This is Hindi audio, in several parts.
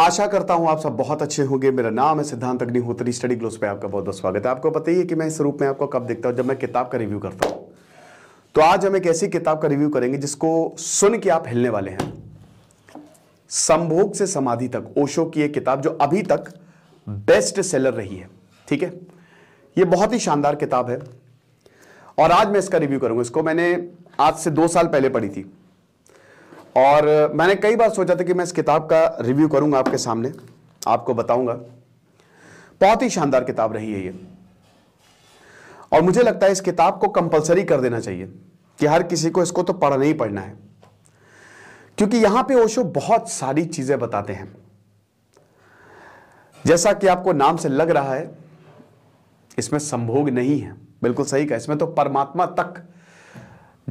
आशा करता हूं आप सब बहुत अच्छे होंगे मेरा नाम है सिद्धांत अग्निहोत्री स्टडी ग्लोस पे आपका बहुत बहुत स्वागत है आपको पता ही है कि मैं इस रूप में आपको कब देखता हूं जब मैं किताब का रिव्यू करता हूं तो आज हम एक ऐसी किताब का रिव्यू करेंगे जिसको सुन के आप हिलने वाले हैं संभोग से समाधि तक ओशो की एक किताब जो अभी तक बेस्ट सेलर रही है ठीक है यह बहुत ही शानदार किताब है और आज मैं इसका रिव्यू करूंगा इसको मैंने आज से दो साल पहले पढ़ी थी और मैंने कई बार सोचा था कि मैं इस किताब का रिव्यू करूंगा आपके सामने आपको बताऊंगा बहुत ही शानदार किताब रही है ये और मुझे लगता है इस किताब को कंपलसरी कर देना चाहिए कि हर किसी को इसको तो पढ़ना ही पढ़ना है क्योंकि यहां पे ओशो बहुत सारी चीजें बताते हैं जैसा कि आपको नाम से लग रहा है इसमें संभोग नहीं है बिल्कुल सही कहा इसमें तो परमात्मा तक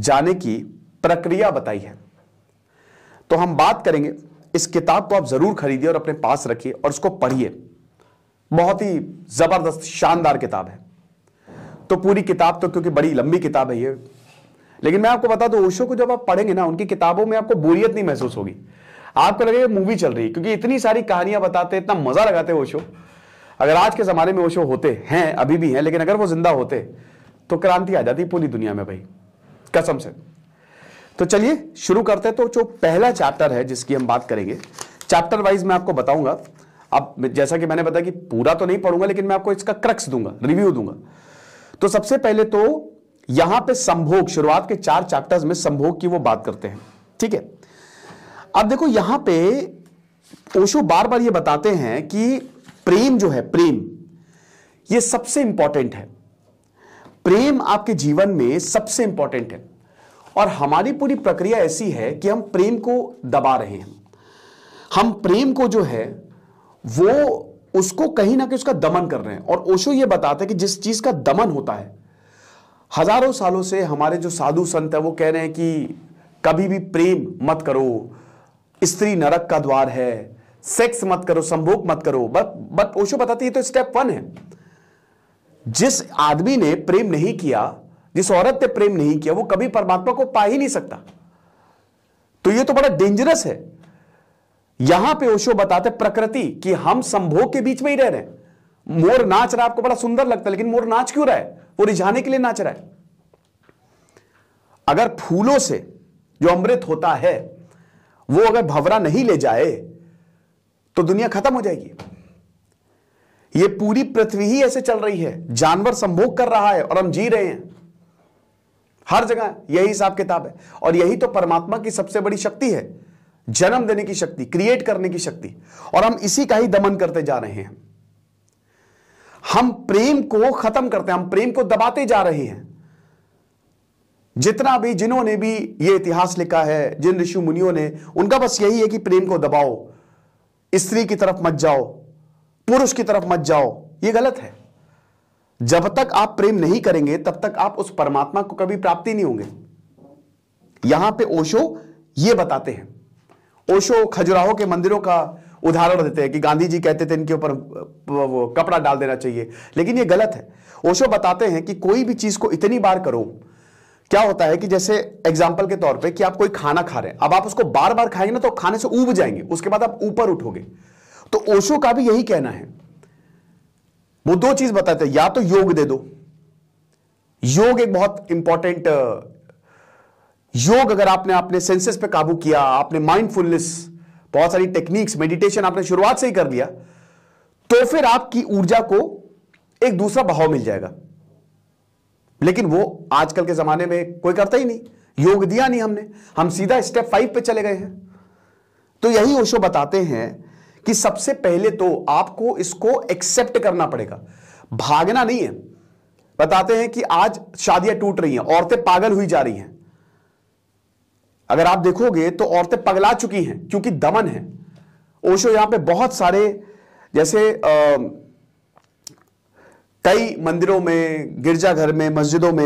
जाने की प्रक्रिया बताई है तो हम बात करेंगे इस किताब को आप जरूर खरीदिए और अपने पास रखिए और उसको पढ़िए बहुत ही जबरदस्त शानदार किताब है तो पूरी किताब तो क्योंकि बड़ी लंबी किताब है ये लेकिन मैं आपको बता दूं ओशो को जब आप पढ़ेंगे ना उनकी किताबों में आपको बोरियत नहीं महसूस होगी आपको लगेगा मूवी चल रही है क्योंकि इतनी सारी कहानियां बताते इतना मजा लगाते ओशो अगर आज के जमाने में ओशो होते हैं अभी भी हैं लेकिन अगर वो जिंदा होते तो क्रांति आ जाती पूरी दुनिया में भाई कसम से तो चलिए शुरू करते हैं तो जो पहला चैप्टर है जिसकी हम बात करेंगे चैप्टर वाइज मैं आपको बताऊंगा अब जैसा कि मैंने बताया कि पूरा तो नहीं पढ़ूंगा लेकिन मैं आपको इसका क्रक्स दूंगा रिव्यू दूंगा तो सबसे पहले तो यहां पे संभोग शुरुआत के चार चैप्टर्स में संभोग की वो बात करते हैं ठीक है अब देखो यहां पे ओशो बार बार ये बताते हैं कि प्रेम जो है प्रेम ये सबसे इंपॉर्टेंट है प्रेम आपके जीवन में सबसे इंपॉर्टेंट है और हमारी पूरी प्रक्रिया ऐसी है कि हम प्रेम को दबा रहे हैं हम प्रेम को जो है वो उसको कहीं ना कहीं उसका दमन कर रहे हैं और ओशो ये बताते हैं कि जिस चीज का दमन होता है हजारों सालों से हमारे जो साधु संत है वो कह रहे हैं कि कभी भी प्रेम मत करो स्त्री नरक का द्वार है सेक्स मत करो संभोग मत करो बट बट ओशो बताती ये तो स्टेप वन है जिस आदमी ने प्रेम नहीं किया जिस औरत ने प्रेम नहीं किया वो कभी परमात्मा को पा ही नहीं सकता तो ये तो बड़ा डेंजरस है यहां पे ओशो बताते प्रकृति कि हम संभोग के बीच में ही रह रहे हैं मोर नाच रहा आपको बड़ा सुंदर लगता है लेकिन मोर नाच क्यों रहा है वो रिझाने के लिए नाच रहा है अगर फूलों से जो अमृत होता है वो अगर भवरा नहीं ले जाए तो दुनिया खत्म हो जाएगी ये पूरी पृथ्वी ही ऐसे चल रही है जानवर संभोग कर रहा है और हम जी रहे हैं हर जगह यही हिसाब किताब है और यही तो परमात्मा की सबसे बड़ी शक्ति है जन्म देने की शक्ति क्रिएट करने की शक्ति और हम इसी का ही दमन करते जा रहे हैं हम प्रेम को खत्म करते हैं हम प्रेम को दबाते जा रहे हैं जितना भी जिन्होंने भी ये इतिहास लिखा है जिन ऋषि मुनियों ने उनका बस यही है कि प्रेम को दबाओ स्त्री की तरफ मत जाओ पुरुष की तरफ मत जाओ ये गलत है जब तक आप प्रेम नहीं करेंगे तब तक आप उस परमात्मा को कभी प्राप्ति नहीं होंगे यहां पे ओशो ये बताते हैं ओशो खजुराहो के मंदिरों का उदाहरण देते हैं कि गांधी जी कहते थे इनके ऊपर वो कपड़ा डाल देना चाहिए लेकिन ये गलत है ओशो बताते हैं कि कोई भी चीज को इतनी बार करो क्या होता है कि जैसे एग्जाम्पल के तौर पे कि आप कोई खाना खा रहे हैं अब आप उसको बार बार खाएंगे ना तो खाने से उब जाएंगे उसके बाद आप ऊपर उठोगे तो ओशो का भी यही कहना है वो दो चीज बताते हैं या तो योग दे दो योग एक बहुत इंपॉर्टेंट योग अगर आपने अपने सेंसेस पे काबू किया आपने माइंडफुलनेस बहुत सारी टेक्निक्स मेडिटेशन आपने शुरुआत से ही कर लिया तो फिर आपकी ऊर्जा को एक दूसरा बहाव मिल जाएगा लेकिन वो आजकल के जमाने में कोई करता ही नहीं योग दिया नहीं हमने हम सीधा स्टेप फाइव पे चले गए हैं तो यही ओशो बताते हैं कि सबसे पहले तो आपको इसको एक्सेप्ट करना पड़ेगा भागना नहीं है बताते हैं कि आज शादियां टूट रही हैं औरतें पागल हुई जा रही हैं अगर आप देखोगे तो औरतें पगला चुकी हैं क्योंकि दमन है ओशो यहां पे बहुत सारे जैसे कई मंदिरों में गिरजाघर में मस्जिदों में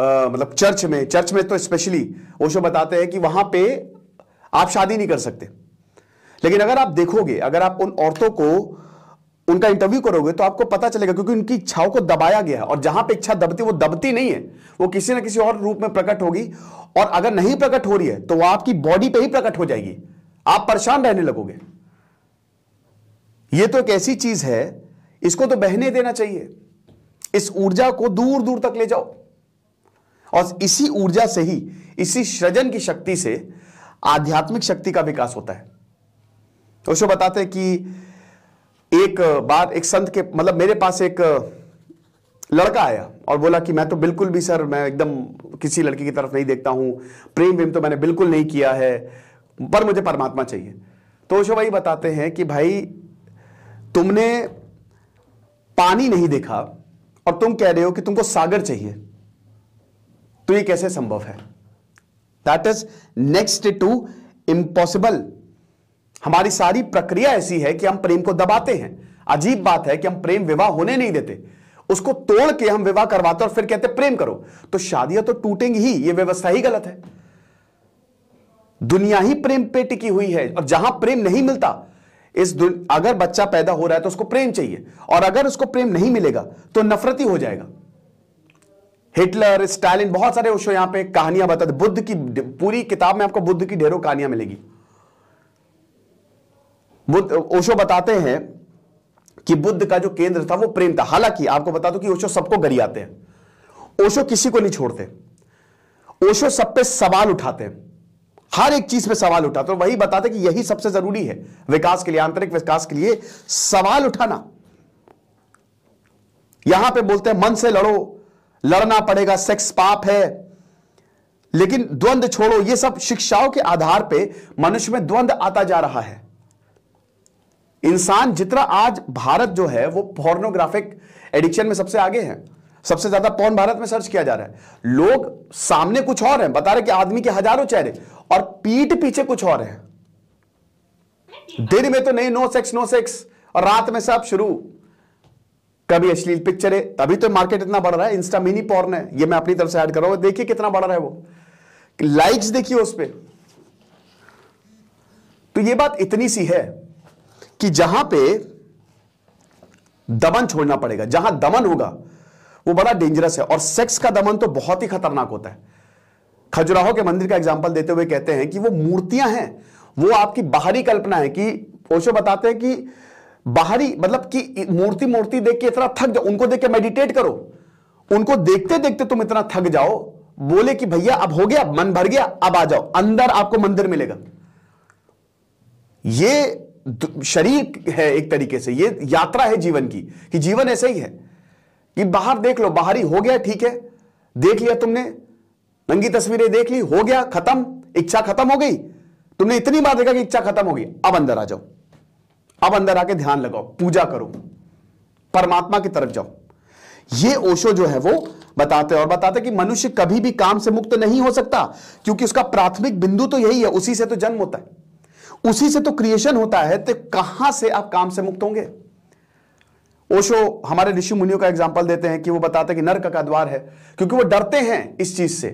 आ, मतलब चर्च में चर्च में तो स्पेशली ओशो बताते हैं कि वहां पे आप शादी नहीं कर सकते लेकिन अगर आप देखोगे अगर आप उन औरतों को उनका इंटरव्यू करोगे तो आपको पता चलेगा क्योंकि उनकी इच्छाओं को दबाया गया है और जहां पे इच्छा दबती वो दबती नहीं है वो किसी ना किसी और रूप में प्रकट होगी और अगर नहीं प्रकट हो रही है तो वो आपकी बॉडी पे ही प्रकट हो जाएगी आप परेशान रहने लगोगे ये तो एक ऐसी चीज है इसको तो बहने देना चाहिए इस ऊर्जा को दूर दूर तक ले जाओ और इसी ऊर्जा से ही इसी सृजन की शक्ति से आध्यात्मिक शक्ति का विकास होता है ओशो बताते हैं कि एक बार एक संत के मतलब मेरे पास एक लड़का आया और बोला कि मैं तो बिल्कुल भी सर मैं एकदम किसी लड़की की तरफ नहीं देखता हूं प्रेम वेम तो मैंने बिल्कुल नहीं किया है पर मुझे परमात्मा चाहिए तो ओशो भाई बताते हैं कि भाई तुमने पानी नहीं देखा और तुम कह रहे हो कि तुमको सागर चाहिए तो ये कैसे संभव है that is next to impossible हमारी सारी प्रक्रिया ऐसी है कि हम प्रेम को दबाते हैं अजीब बात है कि हम प्रेम विवाह होने नहीं देते उसको तोड़ के हम विवाह करवाते और फिर कहते प्रेम करो तो शादियां तो टूटेंगी ही यह व्यवस्था ही गलत है दुनिया ही प्रेम पे टिकी हुई है और जहां प्रेम नहीं मिलता इस अगर बच्चा पैदा हो रहा है तो उसको प्रेम चाहिए और अगर उसको प्रेम नहीं मिलेगा तो नफरती हो जाएगा हिटलर स्टालिन बहुत सारे उसको यहां पे कहानियां बताते बुद्ध की पूरी किताब में आपको बुद्ध की ढेरों कहानियां मिलेगी बुद्ध ओशो बताते हैं कि बुद्ध का जो केंद्र था वो प्रेम था हालांकि आपको बता दो कि ओशो सबको गरियाते हैं ओशो किसी को नहीं छोड़ते ओशो सब पे सवाल उठाते हैं हर एक चीज पे सवाल उठाते हैं वही बताते कि यही सबसे जरूरी है विकास के लिए आंतरिक विकास के लिए सवाल उठाना यहां पे बोलते हैं मन से लड़ो लड़ना पड़ेगा सेक्स पाप है लेकिन द्वंद्व छोड़ो ये सब शिक्षाओं के आधार पे मनुष्य में द्वंद्व आता जा रहा है इंसान जितना आज भारत जो है वो पॉर्नोग्राफिक एडिक्शन में सबसे आगे है सबसे ज्यादा पौन भारत में सर्च किया जा रहा है लोग सामने कुछ और हैं बता रहे कि आदमी के हजारों चेहरे और पीठ पीछे कुछ और हैं दिन में तो नहीं नो सेक्स नो सेक्स और रात में सब शुरू कभी अश्लील पिक्चर है तभी तो मार्केट इतना बढ़ रहा है इंस्टा मिनी पॉर्न है ये मैं अपनी तरफ से ऐड कर रहा हूं देखिए कितना बढ़ रहा है वो लाइक्स देखिए उस पर तो ये बात इतनी सी है कि जहां पे दमन छोड़ना पड़ेगा जहां दमन होगा वो बड़ा डेंजरस है और सेक्स का दमन तो बहुत ही खतरनाक होता है खजुराहो के मंदिर का एग्जाम्पल देते हुए कहते हैं कि वो मूर्तियां हैं वो आपकी बाहरी कल्पना है कि ओशो बताते हैं कि बाहरी मतलब कि मूर्ति मूर्ति देख के इतना थक जाओ उनको देख के मेडिटेट करो उनको देखते देखते तुम इतना थक जाओ बोले कि भैया अब हो गया मन भर गया अब आ जाओ अंदर आपको मंदिर मिलेगा ये तो शरीर है एक तरीके से ये यात्रा है जीवन की कि जीवन ऐसा ही है कि बाहर देख लो बाहरी हो गया ठीक है देख लिया तुमने नंगी तस्वीरें देख ली हो गया खत्म इच्छा खत्म हो गई तुमने इतनी बार देखा कि इच्छा खत्म हो गई अब अंदर आ जाओ अब अंदर आके ध्यान लगाओ पूजा करो परमात्मा की तरफ जाओ ये ओशो जो है वो बताते और बताते कि मनुष्य कभी भी काम से मुक्त नहीं हो सकता क्योंकि उसका प्राथमिक बिंदु तो यही है उसी से तो जन्म होता है उसी से तो क्रिएशन होता है तो कहां से आप काम से मुक्त होंगे ओशो हमारे ऋषि मुनियों का एग्जाम्पल देते हैं कि वो बताते हैं कि नर्क का द्वार है क्योंकि वो डरते हैं इस चीज से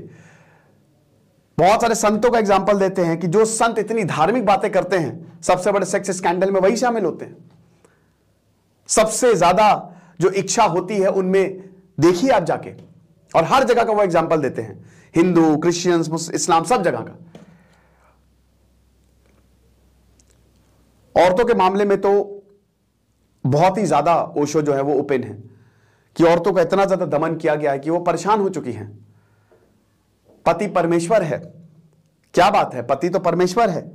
बहुत सारे संतों का एग्जाम्पल देते हैं कि जो संत इतनी धार्मिक बातें करते हैं सबसे बड़े सेक्स स्कैंडल में वही शामिल होते हैं सबसे ज्यादा जो इच्छा होती है उनमें देखिए आप जाके और हर जगह का वो एग्जाम्पल देते हैं हिंदू क्रिश्चियंस इस्लाम सब जगह का औरतों के मामले में तो बहुत ही ज़्यादा ओशो जो है वो ओपन है कि औरतों का इतना ज़्यादा दमन किया गया है कि वो परेशान हो चुकी हैं पति परमेश्वर है क्या बात है पति तो परमेश्वर है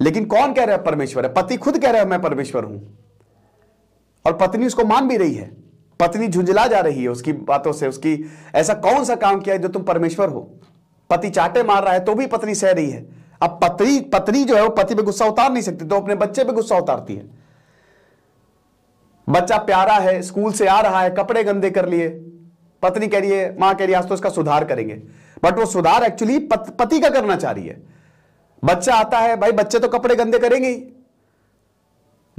लेकिन कौन कह रहा है परमेश्वर है पति खुद कह रहा है मैं परमेश्वर हूं और पत्नी उसको मान भी रही है पत्नी झुंझला जा रही है उसकी बातों से उसकी ऐसा कौन सा काम किया है जो तुम परमेश्वर हो पति चाटे मार रहा है तो भी पत्नी सह रही है अब पत्नी पत्नी जो है वो पति पे गुस्सा उतार नहीं सकती तो अपने बच्चे पे गुस्सा उतारती है बच्चा प्यारा है स्कूल से आ रहा है कपड़े गंदे कर लिए पत्नी कह रही है मां कह रही है आज तो इसका सुधार करेंगे बट वो सुधार एक्चुअली पति का करना चाह रही है बच्चा आता है भाई बच्चे तो कपड़े गंदे करेंगे ही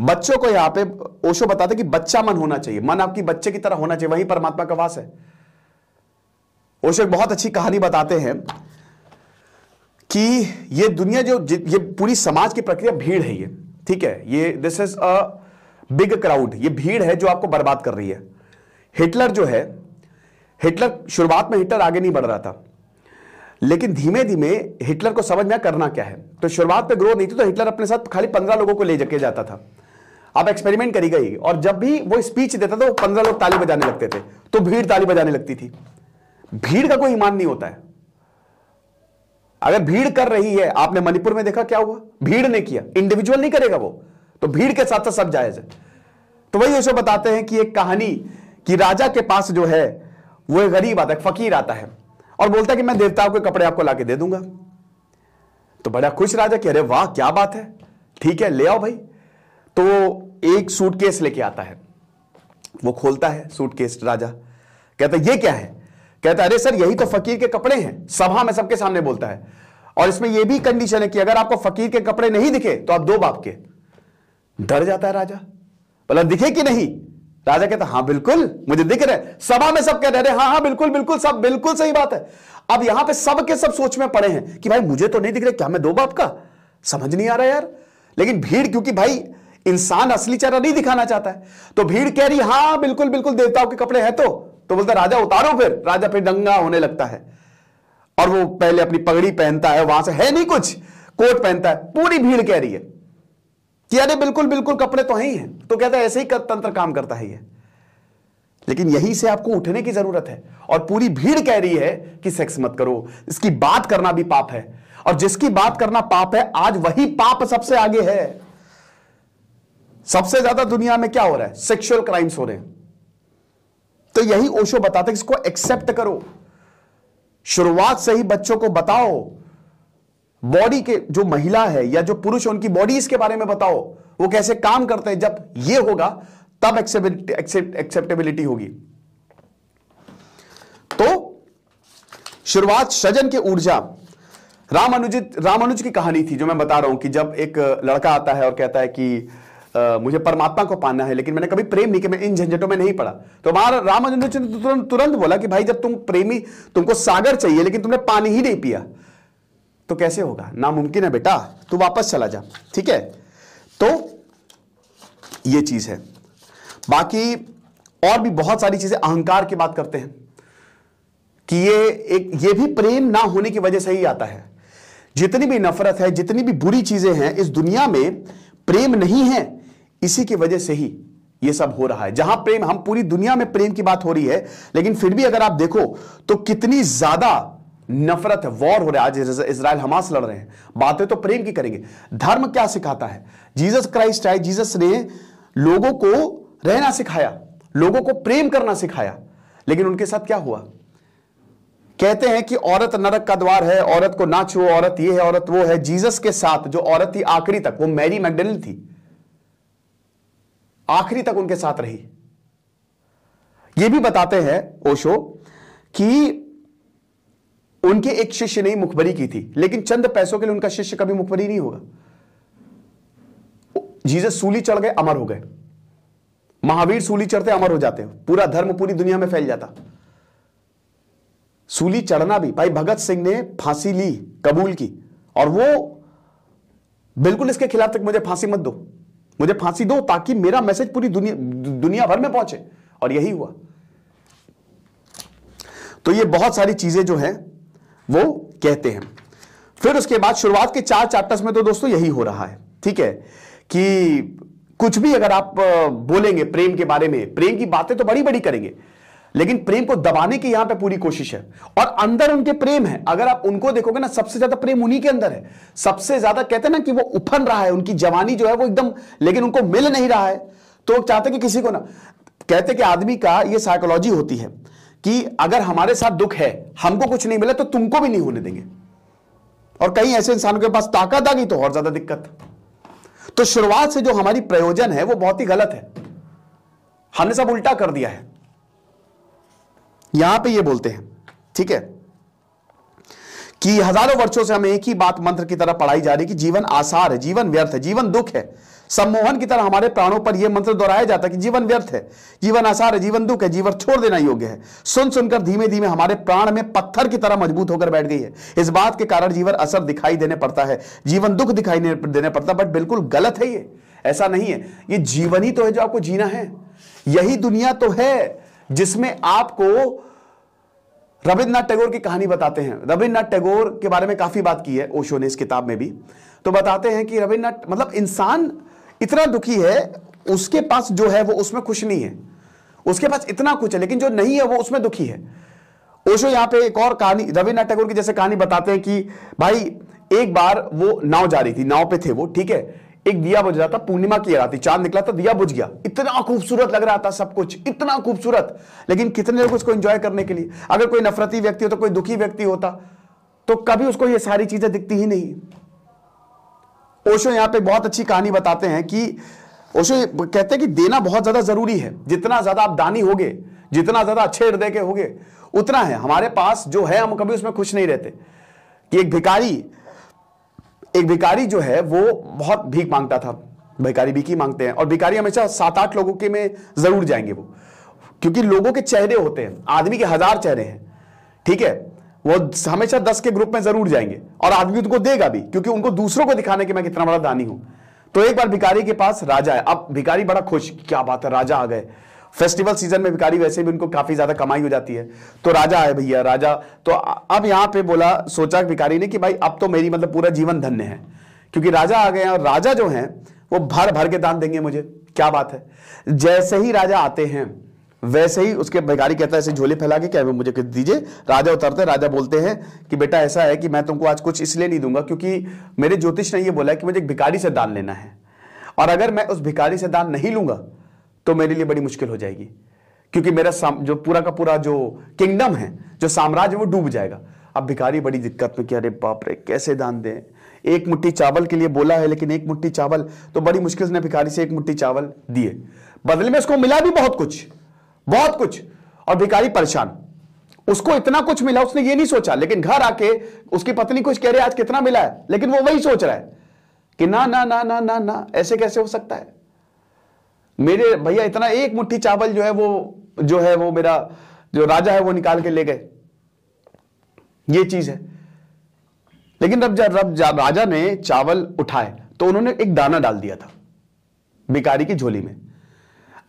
बच्चों को यहां पे ओशो बताते कि बच्चा मन होना चाहिए मन आपकी बच्चे की तरह होना चाहिए वही परमात्मा का वास है ओशो एक बहुत अच्छी कहानी बताते हैं कि ये दुनिया जो ये पूरी समाज की प्रक्रिया भीड़ है ये ठीक है ये this is a big crowd ये भीड़ है जो आपको बर्बाद कर रही है हिटलर जो है हिटलर शुरुआत में हिटलर आगे नहीं बढ़ रहा था लेकिन धीमे धीमे हिटलर को समझ में करना क्या है तो शुरुआत में ग्रोथ नहीं थी तो हिटलर अपने साथ खाली पंद्रह लोगों को ले जाके जाता था अब एक्सपेरिमेंट करी गई और जब भी वो स्पीच देता था तो वो पंद्रह लोग ताली बजाने लगते थे तो भीड़ ताली बजाने लगती थी भीड़ का कोई ईमान नहीं होता है अगर भीड़ कर रही है आपने मणिपुर में देखा क्या हुआ भीड़ ने किया इंडिविजुअल नहीं करेगा वो तो भीड़ के साथ साथ सब जायज है तो वही उसे बताते हैं कि एक कहानी कि राजा के पास जो है वो एक गरीब आता है फकीर आता है और बोलता है कि मैं देवताओं के कपड़े आपको ला दे दूंगा तो बड़ा खुश राजा कि अरे वाह क्या बात है ठीक है ले आओ भाई तो एक सूटकेस लेके आता है वो खोलता है सूटकेस राजा कहता है ये क्या है कहता है अरे सर यही तो फकीर के कपड़े हैं सभा में सबके सामने बोलता है और इसमें यह भी कंडीशन है कि अगर आपको फकीर के कपड़े नहीं दिखे तो आप दो बाप के डर जाता है राजा बोला दिखे कि नहीं राजा कहता हाँ बिल्कुल मुझे दिख रहे सभा में सब कह रहे हाँ हाँ बिल्कुल बिल्कुल सब बिल्कुल सही बात है अब यहां पे सब के सब सोच में पड़े हैं कि भाई मुझे तो नहीं दिख रहे क्या मैं दो बाप का समझ नहीं आ रहा यार लेकिन भीड़ क्योंकि भाई इंसान असली चेहरा नहीं दिखाना चाहता है तो भीड़ कह रही हाँ बिल्कुल बिल्कुल देवताओं के कपड़े हैं तो तो बोलता राजा उतारो फिर राजा फिर दंगा होने लगता है और वो पहले अपनी पगड़ी पहनता है वहां से है नहीं कुछ कोट पहनता है पूरी भीड़ कह रही है कि अरे बिल्कुल बिल्कुल कपड़े तो हैं ही हैं तो कहता है ऐसे ही तंत्र काम करता है ये लेकिन यही से आपको उठने की जरूरत है और पूरी भीड़ कह रही है कि सेक्स मत करो इसकी बात करना भी पाप है और जिसकी बात करना पाप है आज वही पाप सबसे आगे है सबसे ज्यादा दुनिया में क्या हो रहा है सेक्सुअल क्राइम्स हो रहे हैं तो यही ओशो बताते इसको एक्सेप्ट करो शुरुआत से ही बच्चों को बताओ बॉडी के जो महिला है या जो पुरुष उनकी बॉडी इसके बारे में बताओ वो कैसे काम करते हैं जब ये होगा तब एक्सेप्टेबिलिटी होगी तो शुरुआत सजन के ऊर्जा रामानुजित रामानुज की कहानी थी जो मैं बता रहा हूं कि जब एक लड़का आता है और कहता है कि मुझे परमात्मा को पाना है लेकिन मैंने कभी प्रेम नहीं किया मैं इन झंझटों में नहीं पड़ा तो हमारा राम ने तुरंत तुरंत बोला कि भाई जब तुम प्रेमी तुमको सागर चाहिए लेकिन तुमने पानी ही नहीं पिया तो कैसे होगा नामुमकिन है बेटा तू वापस चला जा ठीक है तो ये चीज है बाकी और भी बहुत सारी चीजें अहंकार की बात करते हैं कि ये एक ये भी प्रेम ना होने की वजह से ही आता है जितनी भी नफरत है जितनी भी बुरी चीजें हैं इस दुनिया में प्रेम नहीं है इसी की वजह से ही ये सब हो रहा है जहां प्रेम हम पूरी दुनिया में प्रेम की बात हो रही है लेकिन फिर भी अगर आप देखो तो कितनी ज्यादा नफरत है वॉर हो रहा है आज इसराइल हमास लड़ रहे हैं बातें तो प्रेम की करेंगे धर्म क्या सिखाता है जीसस क्राइस्ट आए जीसस ने लोगों को रहना सिखाया लोगों को प्रेम करना सिखाया लेकिन उनके साथ क्या हुआ कहते हैं कि औरत नरक का द्वार है औरत को ना छुओ औरत ये है औरत वो है जीसस के साथ जो औरत थी आखिरी तक वो मैरी मैगडलिन थी आखिरी तक उनके साथ रही यह भी बताते हैं ओशो कि उनके एक शिष्य ने मुखबरी की थी लेकिन चंद पैसों के लिए उनका शिष्य कभी मुखबरी नहीं होगा जीजस सूली चढ़ गए अमर हो गए महावीर सूली चढ़ते अमर हो जाते पूरा धर्म पूरी दुनिया में फैल जाता सूली चढ़ना भी भाई भगत सिंह ने फांसी ली कबूल की और वो बिल्कुल इसके खिलाफ तक मुझे फांसी मत दो मुझे फांसी दो ताकि मेरा मैसेज पूरी दुनिया दुनिया भर में पहुंचे और यही हुआ तो ये बहुत सारी चीजें जो हैं वो कहते हैं फिर उसके बाद शुरुआत के चार चैप्टर्स में तो दोस्तों यही हो रहा है ठीक है कि कुछ भी अगर आप बोलेंगे प्रेम के बारे में प्रेम की बातें तो बड़ी बड़ी करेंगे लेकिन प्रेम को दबाने की यहां पे पूरी कोशिश है और अंदर उनके प्रेम है अगर आप उनको देखोगे ना सबसे ज्यादा प्रेम उन्हीं के अंदर है सबसे ज्यादा कहते हैं ना कि वो उफन रहा है उनकी जवानी जो है वो एकदम लेकिन उनको मिल नहीं रहा है तो चाहते कि किसी को ना कहते कि आदमी का ये साइकोलॉजी होती है कि अगर हमारे साथ दुख है हमको कुछ नहीं मिला तो तुमको भी नहीं होने देंगे और कहीं ऐसे इंसानों के पास ताकत आ गई तो और ज्यादा दिक्कत तो शुरुआत से जो हमारी प्रयोजन है वो बहुत ही गलत है हमने सब उल्टा कर दिया है यहां पे ये बोलते हैं ठीक है कि हजारों वर्षों से हमें एक ही बात मंत्र की तरह पढ़ाई जा रही कि जीवन आसार है जीवन व्यर्थ है जीवन दुख है सम्मोहन की तरह हमारे प्राणों पर यह मंत्र दोहराया जाता है कि जीवन व्यर्थ है जीवन आसार है जीवन दुख है जीवन छोड़ देना योग्य है सुन सुनकर धीमे धीमे हमारे प्राण में पत्थर की तरह मजबूत होकर बैठ गई है इस बात के कारण जीवन असर दिखाई देने पड़ता है जीवन दुख दिखाई देने पड़ता है बट बिल्कुल गलत है ये ऐसा नहीं है ये जीवन ही तो है जो आपको जीना है यही दुनिया तो है जिसमें आपको रविन्द्रनाथ टैगोर की कहानी बताते हैं रविन्द्रनाथ टैगोर के बारे में काफी बात की है ओशो ने इस किताब में भी तो बताते हैं कि रविन्द्रनाथ मतलब इंसान इतना दुखी है उसके पास जो है वो उसमें खुश नहीं है उसके पास इतना कुछ है लेकिन जो नहीं है वो उसमें दुखी है ओशो यहां पे एक और कहानी रविन्द्रनाथ टैगोर की जैसे कहानी बताते हैं कि भाई एक बार वो नाव जा रही थी नाव पे थे वो ठीक है एक दिया बुझ रहा था पूर्णिमा की रात चांद निकला था दिया बुझ गया इतना खूबसूरत लग रहा था सब कुछ इतना खूबसूरत लेकिन कितने लोग उसको एंजॉय करने के लिए अगर कोई नफरती व्यक्ति होता तो कोई दुखी व्यक्ति होता तो कभी उसको ये सारी चीजें दिखती ही नहीं ओशो यहां पे बहुत अच्छी कहानी बताते हैं कि ओशो कहते हैं कि देना बहुत ज्यादा जरूरी है जितना ज्यादा आप दानी हो जितना ज्यादा अच्छे हृदय के हो उतना है हमारे पास जो है हम कभी उसमें खुश नहीं रहते कि एक भिकारी एक भिकारी जो है वो बहुत भीख मांगता था भिकारी भीख ही मांगते हैं और भिकारी हमेशा सात आठ लोगों के में जरूर जाएंगे वो क्योंकि लोगों के चेहरे होते हैं आदमी के हजार चेहरे हैं ठीक है वो हमेशा दस के ग्रुप में जरूर जाएंगे और आदमी उनको देगा भी क्योंकि उनको दूसरों को दिखाने के मैं कितना बड़ा दानी हूं तो एक बार भिकारी के पास राजा है अब भिकारी बड़ा खुश क्या बात है राजा आ गए फेस्टिवल सीजन में भिखारी वैसे भी उनको काफी ज्यादा कमाई हो जाती है तो राजा है भैया राजा तो अब यहां पे बोला सोचा भिखारी ने कि भाई अब तो मेरी मतलब पूरा जीवन धन्य है क्योंकि राजा आ गए और राजा जो है वो भर भर के दान देंगे मुझे क्या बात है जैसे ही राजा आते हैं वैसे ही उसके भिखारी कहता है ऐसे झोले फैला के क्या मुझे कुछ दीजिए राजा उतरते हैं राजा बोलते हैं कि बेटा ऐसा है कि मैं तुमको आज कुछ इसलिए नहीं दूंगा क्योंकि मेरे ज्योतिष ने ये बोला है कि मुझे भिखारी से दान लेना है और अगर मैं उस भिखारी से दान नहीं लूंगा तो मेरे लिए बड़ी मुश्किल हो जाएगी क्योंकि मेरा जो पूरा का पूरा जो किंगडम है जो साम्राज्य वो डूब जाएगा अब भिखारी बड़ी दिक्कत में कि अरे बाप रे कैसे दान दें एक मुट्ठी चावल के लिए बोला है लेकिन एक मुट्ठी चावल तो बड़ी मुश्किल से भिखारी से एक मुट्ठी चावल दिए बदले में उसको मिला भी बहुत कुछ बहुत कुछ और भिखारी परेशान उसको इतना कुछ मिला उसने ये नहीं सोचा लेकिन घर आके उसकी पत्नी कुछ कह रही आज कितना मिला है लेकिन वो वही सोच रहा है कि ना ना ना ना ना ना ऐसे कैसे हो सकता है मेरे भैया इतना एक मुट्ठी चावल जो है वो जो है वो मेरा जो राजा है वो निकाल के ले गए ये चीज है लेकिन रब जा, रब जा, राजा ने चावल उठाए तो उन्होंने एक दाना डाल दिया था भिकारी की झोली में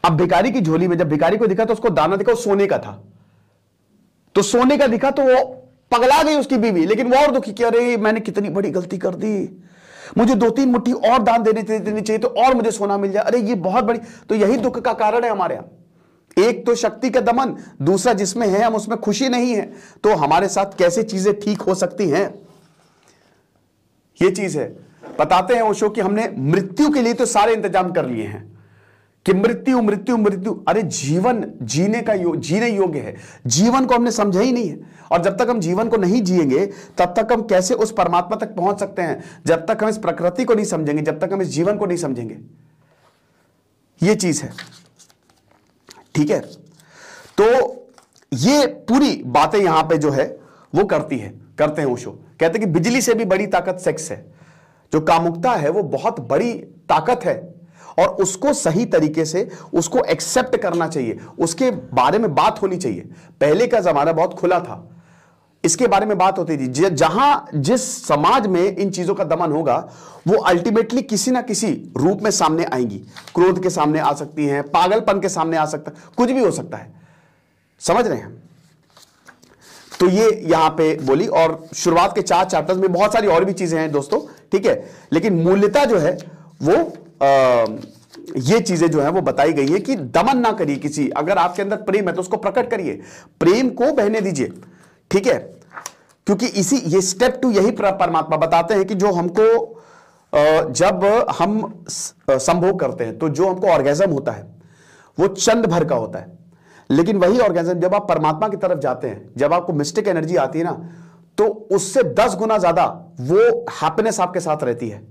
अब भिकारी की झोली में जब भिकारी को दिखा तो उसको दाना दिखा सोने का था तो सोने का दिखा तो वो पगला गई उसकी बीवी लेकिन वो और दुखी कि अरे मैंने कितनी बड़ी गलती कर दी मुझे दो तीन मुट्ठी और दान देने देनी चाहिए तो और मुझे सोना मिल जाए अरे ये बहुत बड़ी तो यही दुख का कारण है हमारे यहाँ एक तो शक्ति का दमन दूसरा जिसमें है हम उसमें खुशी नहीं है तो हमारे साथ कैसे चीजें ठीक हो सकती हैं ये चीज है बताते हैं ओशो कि हमने मृत्यु के लिए तो सारे इंतजाम कर लिए हैं कि मृत्यु मृत्यु मृत्यु अरे जीवन जीने का यो, जीने योग्य है जीवन को हमने समझा ही नहीं है और जब तक हम जीवन को नहीं जिएंगे तब तक हम कैसे उस परमात्मा तक पहुंच सकते हैं जब तक हम इस प्रकृति को नहीं समझेंगे जब तक हम इस जीवन को नहीं समझेंगे ये चीज है ठीक है तो ये पूरी बातें यहां पे जो है वो करती है करते हैं ओशो कहते हैं कि बिजली से भी बड़ी ताकत सेक्स है जो कामुकता है वो बहुत बड़ी ताकत है और उसको सही तरीके से उसको एक्सेप्ट करना चाहिए उसके बारे में बात होनी चाहिए पहले का जमाना बहुत खुला था इसके बारे में बात होती थी जहां जिस समाज में इन चीजों का दमन होगा वो अल्टीमेटली किसी ना किसी रूप में सामने आएंगी क्रोध के सामने आ सकती हैं पागलपन के सामने आ सकता कुछ भी हो सकता है समझ रहे हैं तो ये यहां पे बोली और शुरुआत के चार चैप्टर्स में बहुत सारी और भी चीजें हैं दोस्तों ठीक है लेकिन मूल्यता जो है वो आ, ये चीजें जो है वो बताई गई है कि दमन ना करिए किसी अगर आपके अंदर प्रेम है तो उसको प्रकट करिए प्रेम को बहने दीजिए ठीक है क्योंकि इसी ये स्टेप टू यही परमात्मा बताते हैं कि जो हमको जब हम संभोग करते हैं तो जो हमको ऑर्गेजम होता है वो चंद भर का होता है लेकिन वही ऑर्गेजम जब आप परमात्मा की तरफ जाते हैं जब आपको मिस्टिक एनर्जी आती है ना तो उससे दस गुना ज्यादा वो हैप्पीनेस आपके साथ रहती है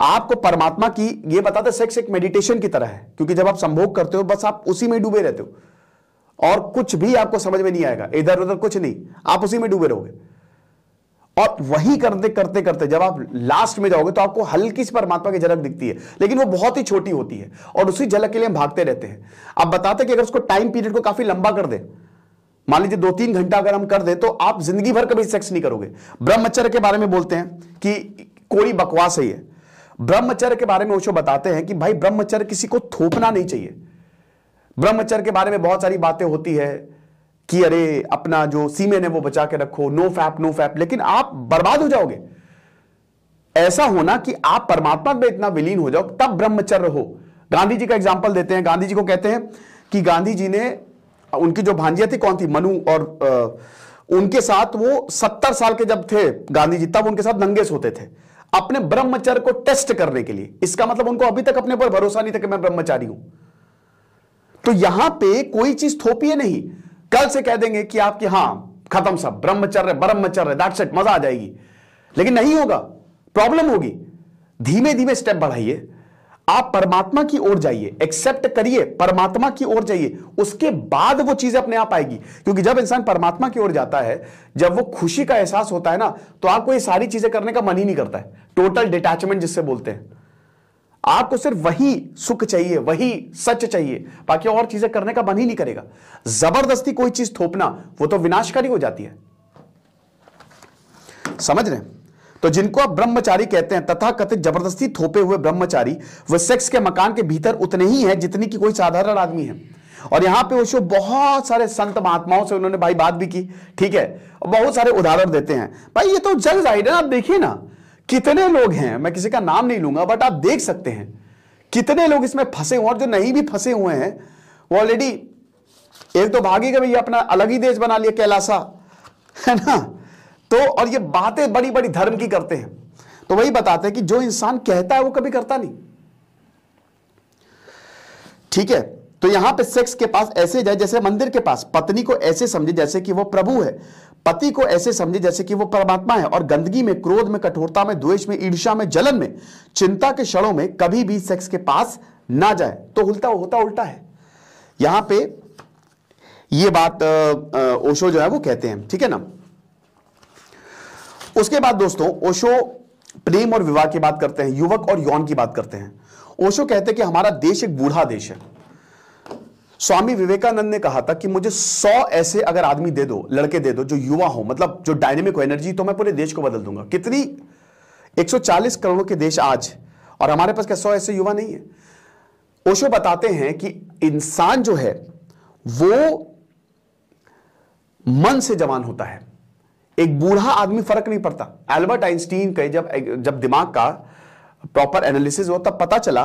आपको परमात्मा की ये बताते सेक्स एक मेडिटेशन की तरह है क्योंकि जब आप संभोग करते हो बस आप उसी में डूबे रहते हो और कुछ भी आपको समझ में नहीं आएगा इधर उधर कुछ नहीं आप उसी में डूबे रहोगे और वही करते करते करते जब आप लास्ट में जाओगे तो आपको हल्की सी परमात्मा की झलक दिखती है लेकिन वो बहुत ही छोटी होती है और उसी झलक के लिए हम भागते रहते हैं आप बताते कि अगर उसको टाइम पीरियड को काफी लंबा कर दे मान लीजिए दो तीन घंटा अगर हम कर दे तो आप जिंदगी भर कभी सेक्स नहीं करोगे ब्रह्मचर्य के बारे में बोलते हैं कि कोई बकवास ही है ब्रह्मचर्य के बारे में ओशो बताते हैं कि भाई ब्रह्मचर्य किसी को थोपना नहीं चाहिए ब्रह्मचर्य के बारे में बहुत सारी बातें होती है कि अरे अपना जो सीमेन है वो बचा के रखो नो फैप नो फैप लेकिन आप बर्बाद हो जाओगे ऐसा होना कि आप परमात्मा में इतना विलीन हो जाओ तब ब्रह्मचर्य हो गांधी जी का एग्जाम्पल देते हैं गांधी जी को कहते हैं कि गांधी जी ने उनकी जो भांजिया थी कौन थी मनु और आ, उनके साथ वो सत्तर साल के जब थे गांधी जी तब उनके साथ नंगे सोते थे अपने ब्रह्मचर्य को टेस्ट करने के लिए इसका मतलब उनको अभी तक अपने पर भरोसा नहीं था कि मैं ब्रह्मचारी हूं तो यहां पे कोई चीज थोपिए नहीं कल से कह देंगे कि आपके हां खत्म सब ब्रह्मचर्य ब्रह्मचर्य दैट्स इट मजा आ जाएगी लेकिन नहीं होगा प्रॉब्लम होगी धीमे धीमे स्टेप बढ़ाइए आप परमात्मा की ओर जाइए एक्सेप्ट करिए परमात्मा की ओर जाइए उसके बाद वो चीजें अपने आप आएगी क्योंकि जब इंसान परमात्मा की ओर जाता है जब वो खुशी का एहसास होता है ना तो आपको ये सारी चीजें करने का मन ही नहीं करता है टोटल डिटैचमेंट जिससे बोलते हैं आपको सिर्फ वही सुख चाहिए वही सच चाहिए बाकी और चीजें करने का मन ही नहीं करेगा जबरदस्ती कोई चीज थोपना वो तो विनाशकारी हो जाती है समझ रहे हैं तो जिनको आप ब्रह्मचारी कहते हैं तथा कथित जबरदस्ती थोपे हुए ब्रह्मचारी वह सेक्स के मकान के भीतर उतने ही है जितनी की कोई साधारण आदमी है और यहां पे वो बहुत सारे संत महात्माओं से उन्होंने भाई बात भी की ठीक है बहुत सारे उदाहरण देते हैं भाई ये तो जल जाहिर है आप देखिए ना कितने लोग हैं मैं किसी का नाम नहीं लूंगा बट आप देख सकते हैं कितने लोग इसमें फंसे हुए और जो नहीं भी फंसे हुए हैं वो ऑलरेडी एक तो भागी का भैया अपना अलग ही देश बना लिया कैलासा है ना तो और ये बातें बड़ी बड़ी धर्म की करते हैं तो वही बताते हैं कि जो इंसान कहता है वो कभी करता नहीं ठीक है तो यहां पे सेक्स के पास ऐसे जाए जैसे मंदिर के पास पत्नी को ऐसे समझे जैसे कि वो प्रभु है पति को ऐसे समझे जैसे कि वो परमात्मा है और गंदगी में क्रोध में कठोरता में द्वेष में ईर्ष्या में जलन में चिंता के क्षणों में कभी भी सेक्स के पास ना जाए तो उल्टा होता उल्टा है यहां पे ये बात ओशो जो है वो कहते हैं ठीक है ना उसके बाद दोस्तों ओशो प्रेम और विवाह की बात करते हैं युवक और यौन की बात करते हैं ओशो कहते हैं कि हमारा देश एक बूढ़ा देश है स्वामी विवेकानंद ने कहा था कि मुझे सौ ऐसे अगर आदमी दे दो लड़के दे दो जो युवा हो मतलब जो डायनेमिक हो एनर्जी तो मैं पूरे देश को बदल दूंगा कितनी 140 करोड़ के देश आज और हमारे पास क्या सौ ऐसे युवा नहीं है ओशो बताते हैं कि इंसान जो है वो मन से जवान होता है एक बूढ़ा आदमी फर्क नहीं पड़ता एल्बर्ट आइंस्टीन के जब जब दिमाग का प्रॉपर एनालिसिस हुआ तब पता चला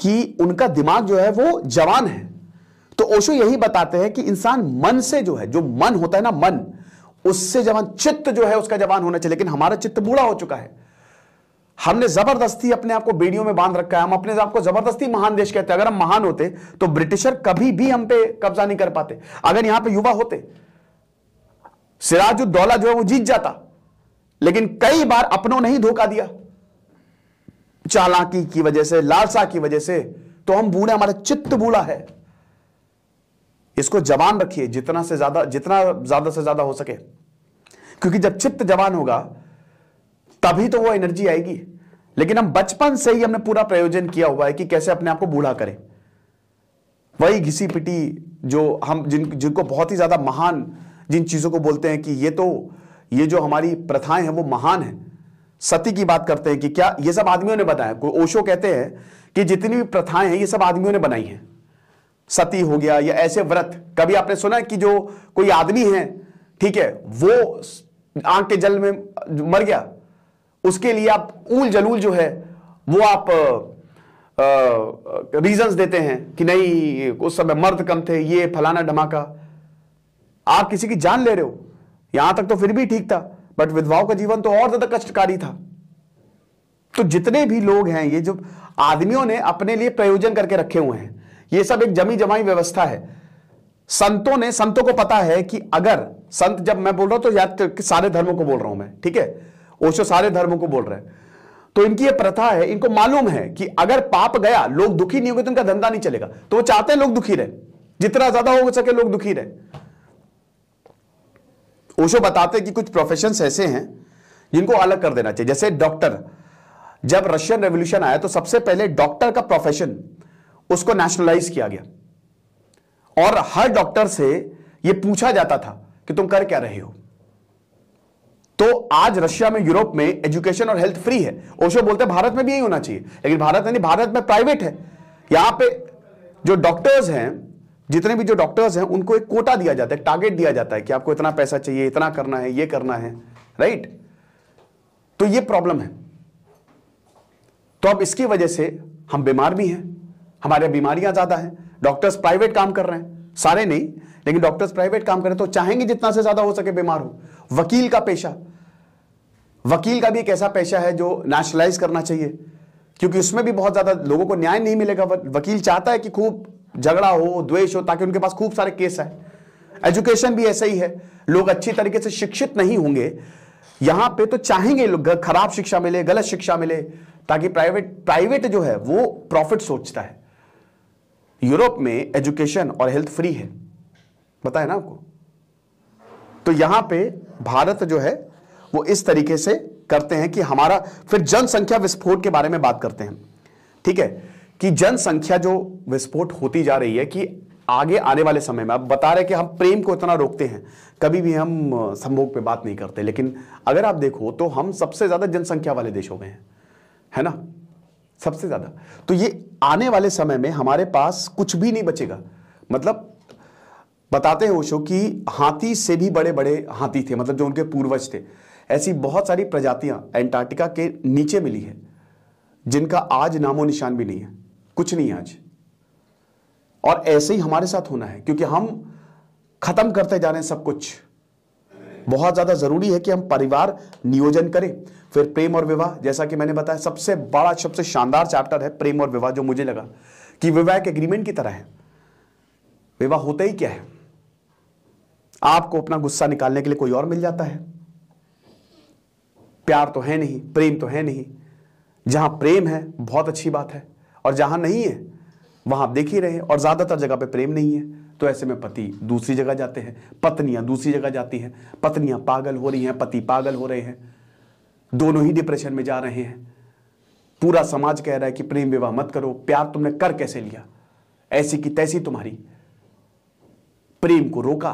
कि उनका दिमाग जो है वो जवान है तो ओशो यही बताते हैं कि इंसान मन से जो है जो मन होता है ना मन उससे जवान चित्त जो है उसका जवान होना चाहिए लेकिन हमारा चित्त बूढ़ा हो चुका है हमने जबरदस्ती अपने आप को बेड़ियों में बांध रखा है हम अपने आप को जबरदस्ती महान देश कहते हैं अगर हम महान होते तो ब्रिटिशर कभी भी हम पे कब्जा नहीं कर पाते अगर यहां पे युवा होते सिराजुद्दौला जो है वो जीत जाता लेकिन कई बार अपनों ने ही धोखा दिया चालाकी की वजह से लालसा की वजह से तो हम बूढ़े हमारा चित्त बूढ़ा है इसको जवान रखिए जितना से ज्यादा जितना ज्यादा से ज्यादा हो सके क्योंकि जब चित्त जवान होगा तभी तो वो एनर्जी आएगी लेकिन हम बचपन से ही हमने पूरा प्रयोजन किया हुआ है कि कैसे अपने आप को बूढ़ा करें वही घिसी पिटी जो हम जिन जिनको बहुत ही ज्यादा महान जिन चीज़ों को बोलते हैं कि ये तो ये जो हमारी प्रथाएं हैं वो महान है सती की बात करते हैं कि क्या ये सब आदमियों ने बताया कोई ओशो कहते हैं कि जितनी भी प्रथाएं हैं ये सब आदमियों ने बनाई हैं सती हो गया या ऐसे व्रत कभी आपने सुना है कि जो कोई आदमी है ठीक है वो आंख के जल में मर गया उसके लिए आप ऊल जलूल जो है वो आप रीजंस देते हैं कि नहीं उस समय मर्द कम थे ये फलाना धमाका आप किसी की जान ले रहे हो यहां तक तो फिर भी ठीक था बट विधवाओं का जीवन तो और ज्यादा कष्टकारी था तो जितने भी लोग हैं ये जो आदमियों ने अपने लिए प्रयोजन करके रखे हुए हैं ये सब एक जमी जमाई व्यवस्था है संतों ने संतों को पता है कि अगर संत जब मैं बोल रहा हूं तो याद सारे धर्मों को बोल रहा हूं मैं ठीक है ओशो सारे धर्मों को बोल रहे हैं तो इनकी ये प्रथा है इनको मालूम है कि अगर पाप गया लोग दुखी नहीं होंगे तो इनका धंधा नहीं चलेगा तो वो चाहते हैं लोग दुखी रहे जितना ज्यादा हो सके लोग दुखी रहे ओशो बताते हैं कि कुछ प्रोफेशन ऐसे हैं जिनको अलग कर देना चाहिए जैसे डॉक्टर जब रशियन रेवोल्यूशन आया तो सबसे पहले डॉक्टर का प्रोफेशन उसको नेशनलाइज किया गया और हर डॉक्टर से यह पूछा जाता था कि तुम कर क्या रहे हो तो आज रशिया में यूरोप में एजुकेशन और हेल्थ फ्री है ओशो बोलते भारत में भी यही होना चाहिए लेकिन भारत नहीं भारत में प्राइवेट है यहां पे जो डॉक्टर्स हैं जितने भी जो डॉक्टर्स हैं उनको एक कोटा दिया जाता है टारगेट दिया जाता है कि आपको इतना पैसा चाहिए इतना करना है ये करना है राइट तो ये प्रॉब्लम है तो अब इसकी वजह से हम बीमार भी हैं हमारे बीमारियां ज्यादा हैं डॉक्टर्स प्राइवेट काम कर रहे हैं सारे नहीं लेकिन डॉक्टर्स प्राइवेट काम कर रहे हैं तो चाहेंगे जितना से ज्यादा हो सके बीमार हो वकील का पेशा वकील का भी एक ऐसा पेशा है जो नेशनलाइज करना चाहिए क्योंकि उसमें भी बहुत ज्यादा लोगों को न्याय नहीं मिलेगा वकील चाहता है कि खूब झगड़ा हो द्वेष हो ताकि उनके पास खूब सारे केस आए एजुकेशन भी ऐसा ही है लोग अच्छी तरीके से शिक्षित नहीं होंगे यहां पे तो चाहेंगे लोग खराब शिक्षा मिले गलत शिक्षा मिले ताकि प्राइवेट प्राइवेट जो है वो प्रॉफिट सोचता है यूरोप में एजुकेशन और हेल्थ फ्री है बताए ना आपको तो यहां पे भारत जो है वो इस तरीके से करते हैं कि हमारा फिर जनसंख्या विस्फोट के बारे में बात करते हैं ठीक है कि जनसंख्या जो विस्फोट होती जा रही है कि आगे आने वाले समय में आप बता रहे कि हम प्रेम को इतना रोकते हैं कभी भी हम संभोग पे बात नहीं करते लेकिन अगर आप देखो तो हम सबसे ज़्यादा जनसंख्या वाले देशों में हैं है ना सबसे ज़्यादा तो ये आने वाले समय में हमारे पास कुछ भी नहीं बचेगा मतलब बताते हैं ओशो कि हाथी से भी बड़े बड़े हाथी थे मतलब जो उनके पूर्वज थे ऐसी बहुत सारी प्रजातियां एंटार्क्टिका के नीचे मिली है जिनका आज नामो निशान भी नहीं है कुछ नहीं आज और ऐसे ही हमारे साथ होना है क्योंकि हम खत्म करते जा रहे हैं सब कुछ बहुत ज्यादा जरूरी है कि हम परिवार नियोजन करें फिर प्रेम और विवाह जैसा कि मैंने बताया सबसे बड़ा सबसे शानदार चैप्टर है प्रेम और विवाह जो मुझे लगा कि विवाह एक एग्रीमेंट की तरह है विवाह होता ही क्या है आपको अपना गुस्सा निकालने के लिए कोई और मिल जाता है प्यार तो है नहीं प्रेम तो है नहीं जहां प्रेम है बहुत अच्छी बात है और जहां नहीं है वहां आप देख ही रहे और ज़्यादातर जगह पे प्रेम नहीं है तो ऐसे में पति दूसरी जगह जाते हैं पत्नियां दूसरी जगह जाती हैं पत्नियां पागल हो रही हैं पति पागल हो रहे हैं दोनों ही डिप्रेशन में जा रहे हैं पूरा समाज कह रहा है कि प्रेम विवाह मत करो प्यार तुमने कर कैसे लिया ऐसी की तैसी तुम्हारी प्रेम को रोका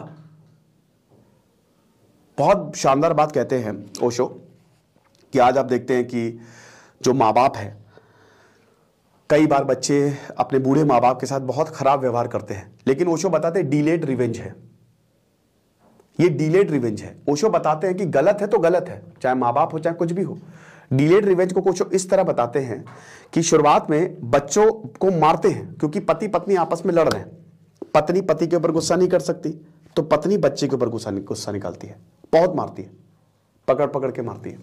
बहुत शानदार बात कहते हैं ओशो कि आज आप देखते हैं कि जो माँ बाप है कई बार बच्चे अपने बूढ़े माँ बाप के साथ बहुत खराब व्यवहार करते हैं लेकिन ओशो बताते हैं डिलेड रिवेंज है ये डिलेड रिवेंज है ओशो बताते हैं कि गलत है तो गलत है चाहे माँ बाप हो चाहे कुछ भी हो डिलेड रिवेंज को कुछ इस तरह बताते हैं कि शुरुआत में बच्चों को मारते हैं क्योंकि पति पत्नी आपस में लड़ रहे हैं पत्नी पति के ऊपर गुस्सा नहीं कर सकती तो पत्नी बच्चे के ऊपर गुस्सा गुस्सा निकालती है बहुत मारती है पकड़ पकड़ के मारती है